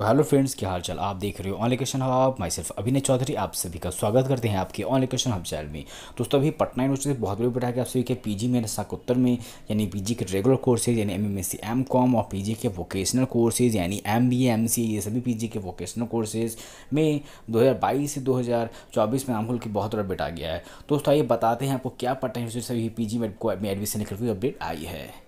तो hello friends क्या हाल चाल आप देख रहे हो ऑनलाइन क्वेश्चन हब माई सिर्फ अभिनय चौधरी आप सभी का स्वागत करते हैं आपके ऑनलाइन क्वेश्चन हब चैनल में दोस्तों अभी पटना यूनिवर्सिटी से बहुत बड़ी बैठा है आप सभी के पीजी में उत्तर में यानी पीजी के रेगुलर कोर्सेज यानी एमएमएससी एमकॉम और पीजी के वोकेशनल कोर्सेज यानी एम एमसीए ये सभी पी के वोकेशनल कोर्सेज में दो से दो में नामकुल की बहुत बड़ा बैठा गया है दोस्तों आइए बताते हैं आपको क्या पटना यूनिवर्सिटी से पी जी में एडमिशन हुई अपडेट आई है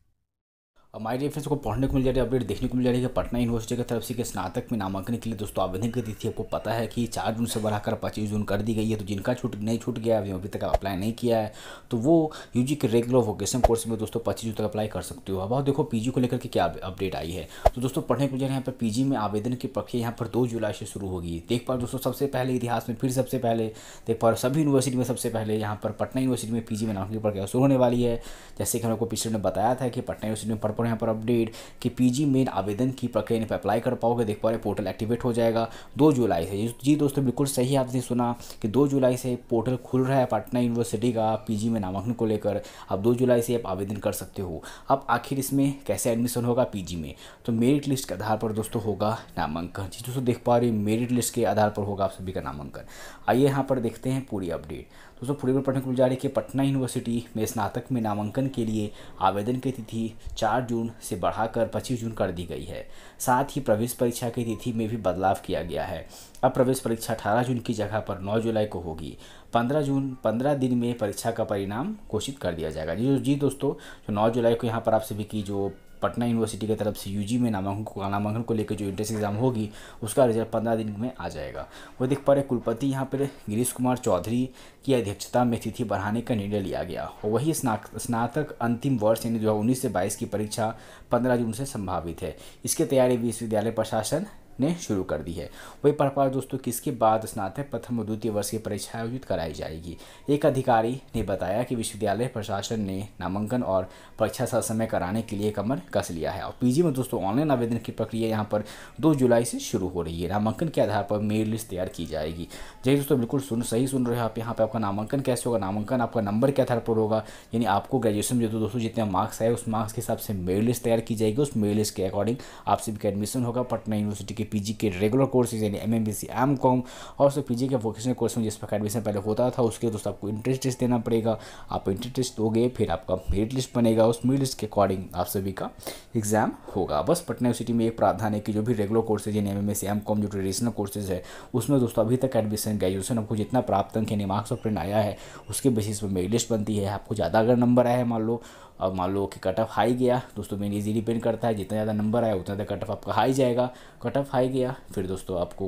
अब डियर फ्रेंड्स को पढ़ने को मिल जा रही है अपडेट देखने को मिल जा रही है पटना यूनिवर्सिटी की तरफ से के स्नातक में नामांकन के लिए दोस्तों आवेदन की तिथि आपको पता है कि चार जून से बढ़ाकर पच्चीस जून कर दी गई है तो जिनका छूट नहीं छूट गया है अभी तक अप्लाई नहीं किया है तो वो यू के रेगुलर वोकेशन कोर्स में दोस्तों पच्चीस जून तक अप्लाई कर सकते हो अब आप देखो पी को लेकर के क्या अपडेट आई है तो दोस्तों पढ़ने को मिल जा है यहाँ पर पी में आवेदन की प्रक्रिया यहाँ पर दो जुलाई से शुरू होगी देख पा दोस्तों सबसे पहले इतिहास में फिर सबसे पहले देख पा सभी यूनिवर्सिटी में सबसे पहले यहाँ पर पटना यूनिवर्सिटी में पी में नामांकन की प्रक्रिया शुरू होने वाली है जैसे कि हम लोग को पिछले ने बताया था कि पटना यूनिवर्सिटी में रहा यहाँ पर अपडेट कि पीजी मेन आवेदन की प्रक्रिया पर अप्लाई कर पाओगे देख पा रहे पोर्टल एक्टिवेट हो जाएगा दो जुलाई से जी दोस्तों बिल्कुल सही आपने सुना कि दो जुलाई से पोर्टल खुल रहा है पटना यूनिवर्सिटी का पीजी में नामांकन को लेकर आप दो जुलाई से आप आवेदन कर सकते हो अब आखिर इसमें कैसे एडमिशन होगा पीजी में तो मेरिट लिस्ट के आधार पर दोस्तों होगा नामांकन जी दोस्तों देख पा रहे मेरिट लिस्ट के आधार पर होगा आप सभी का नामांकन आइए यहाँ पर देखते हैं पूरी अपडेट दोस्तों पूरी पर पढ़ने को जा रही है कि पटना यूनिवर्सिटी में स्नातक में नामांकन के लिए आवेदन की तिथि चार जून से बढ़ाकर 25 जून कर दी गई है साथ ही प्रवेश परीक्षा की तिथि में भी बदलाव किया गया है अब प्रवेश परीक्षा 18 जून की जगह पर 9 जुलाई को होगी 15 जून 15 दिन में परीक्षा का परिणाम घोषित कर दिया जाएगा जी जी दोस्तों जो 9 जुलाई को यहाँ पर आप सभी की जो पटना यूनिवर्सिटी की तरफ से यू में नामांकन नामांकन को लेकर जो इंट्रेंस एग्ज़ाम होगी उसका रिजल्ट पंद्रह दिन में आ जाएगा वो देख पा रहे कुलपति यहाँ पर गिरीश कुमार चौधरी की अध्यक्षता में तिथि बढ़ाने का निर्णय लिया गया और वही स्नातक अंतिम वर्ष यानी दो से बाईस की परीक्षा पंद्रह जून से संभावित है इसके तैयारी विश्वविद्यालय प्रशासन ने शुरू कर दी है वही पढ़ दोस्तों किसके बाद स्नातक प्रथम और द्वितीय वर्ष की परीक्षा आयोजित कराई जाएगी एक अधिकारी ने बताया कि विश्वविद्यालय प्रशासन ने नामांकन और परीक्षा समय कराने के लिए कमर कस लिया है और पीजी में दोस्तों ऑनलाइन आवेदन की प्रक्रिया यहाँ पर दो जुलाई से शुरू हो रही है नामांकन के आधार पर मेल लिस्ट तैयार की जाएगी जी दोस्तों बिल्कुल सुन सही सुन रहे हो आप यहाँ पर आपका नामांकन कैसे होगा नामांकन आपका नंबर के आधार पर होगा यानी आपको ग्रेजुएशन में दोस्तों जितने मार्क्स आए उस मार्क्स के हिसाब से मेल लिस्ट तैयार की जाएगी उस मेल लिस्ट के अकॉर्डिंग आपसे भी एडमिशन होगा पटना यूनिवर्सिटी की पीजी के रेगुलर कोर्सेज यानी M M B C M com और सो पीजी के वोकेशनल कोर्स में जिस प्रकार एडमिशन पहले होता था उसके लिए दोस्तों आपको इंटरेस्ट टेस्ट देना पड़ेगा आप इंटरेस्ट टेस्ट दोगे फिर आपका मेरिट लिस्ट बनेगा उस मेरिट लिस्ट के अकॉर्डिंग आप सभी का एग्जाम होगा बस पटना यूनिवर्सिटी में एक प्रावधान है कि जो भी रेगुलर कोर्सेज यानी एम एम एम कॉम जो ट्रेडिशनल कोर्सेज है उसमें दोस्तों अभी तक एडमिशन ग्रेजुएशन आपको जितना प्राप्त अंक यानी मार्क्स ऑफ प्रिंट आया है उसके बेसिस पर मेरिट लिस्ट बनती है आपको ज़्यादा अगर नंबर आया है मान लो अब मान लो कि कट ऑफ हाई गया दोस्तों मेन इजी डिपेंड करता है जितना ज़्यादा नंबर आया उतना ज़्यादा कट ऑफ आपका हाई जाएगा कट ऑफ हाई गया फिर दोस्तों आपको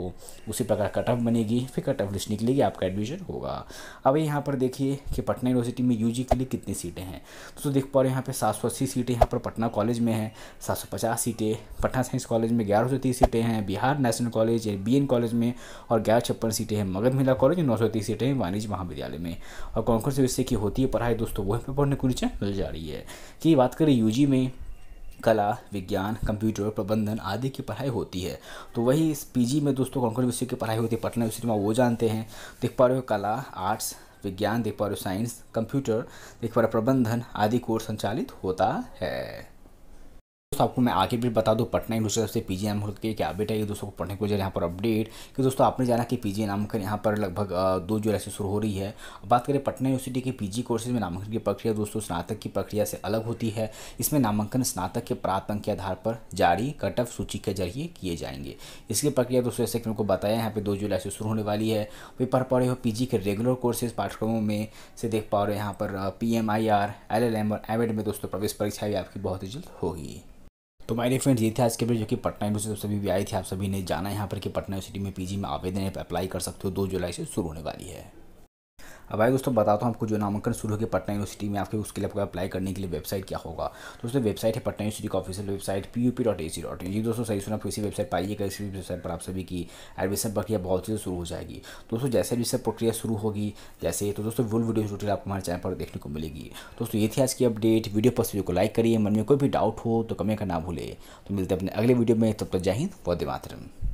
उसी प्रकार कट ऑफ बनेगी फिर कट ऑफ लिस्ट निकलेगी आपका एडमिशन होगा अब यहाँ पर देखिए कि पटना यूनिवर्सिटी में यू के लिए कितनी सीटें हैं दोस्तों देख पा रहे यहाँ पर सात सौ अस्सी सीटें यहाँ पर पटना कॉलेज में हैं सात सौ पचास सीटें पटना साइंस कॉलेज में ग्यारह सौ तीस सीटें हैं Bihar national college B N college में और ग्यारह छप्पन सीटें हैं मगध महिला कॉलेज नौ सौ तीस सीटें हैं वाणिज्य महाविद्यालय में और कौन कौन से विषय की होती है पढ़ाई दोस्तों वहीं पर पढ़ने को नीचे मिल जा रही है है कि बात करें यूजी में कला विज्ञान कंप्यूटर प्रबंधन आदि की पढ़ाई होती है तो वही इस पी में दोस्तों कौन कौन विषय की पढ़ाई होती है पटना विषय में वो जानते हैं देख पा रहे हो कला आर्ट्स विज्ञान देख पा रहे हो साइंस कंप्यूटर देख पा रहे प्रबंधन आदि कोर्स संचालित होता है दोस्तों आपको मैं आगे भी बता दूं पटना यूनिवर्सिटी से पी जी एम की क्या अपडेट है ये दोस्तों को पढ़ने को जरिए यहाँ पर अपडेट कि दोस्तों आपने जाना कि पी जी नामांकन यहाँ पर लगभग दो जुलाई से शुरू हो रही है बात करें पटना यूनिवर्सिटी के पी जी कोर्सेज में नामांकन की प्रक्रिया दोस्तों स्नातक की प्रक्रिया से अलग होती है इसमें नामांकन स्नातक के प्राप्त अंक के आधार पर जारी कट ऑफ सूची के जरिए किए जाएंगे इसकी प्रक्रिया दोस्तों जैसे कि उनको बताया यहाँ पर दो जुलाई से शुरू होने वाली है पेपर पढ़ पा रहे हो पी जी के रेगुलर कोर्सेज पाठ्यक्रमों में से देख पा रहे हो यहाँ पर P M I R L L M और एड में दोस्तों प्रवेश परीक्षा भी आपकी बहुत ही जल्द होगी तो माय डियर फ्रेंड्स ये था आज के बीच जो कि पटना यूनिवर्सिटी सभी भी आई थी आप सभी ने जाना यहाँ पर कि पटना यूनिवर्सिटी में पीजी में आवेदन अप्लाई कर सकते हो दो जुलाई से शुरू होने वाली है अब आइए दोस्तों बताता हूँ आपको जो नामांकन शुरू होगी पटना यूनिवर्सिटी में आपके उसके लिए आपको अप्लाई करने के लिए वेबसाइट क्या होगा दोस्तों वेबसाइट है पटना यूनिवर्सिटी का official website P U P dot A C dot in जी दोस्तों सही सुना इसी वेबसाइट पाइएगा इसी वेबसाइट पर आप सभी की एडमिशन प्रक्रिया बहुत जल्द शुरू हो जाएगी दोस्तों जैसे भी सब प्रक्रिया शुरू होगी जैसे तो दोस्तों वो वीडियो टोटल आपको हमारे चैनल पर देखने को मिलेगी दोस्तों ये थी आज की अपडेट वीडियो पर वीडियो को लाइक करिए मन में कोई भी डाउट हो तो कमेंट करना भूलें तो मिलते अपने अगले वीडियो में तब तक जय हिंद बहुत मातरम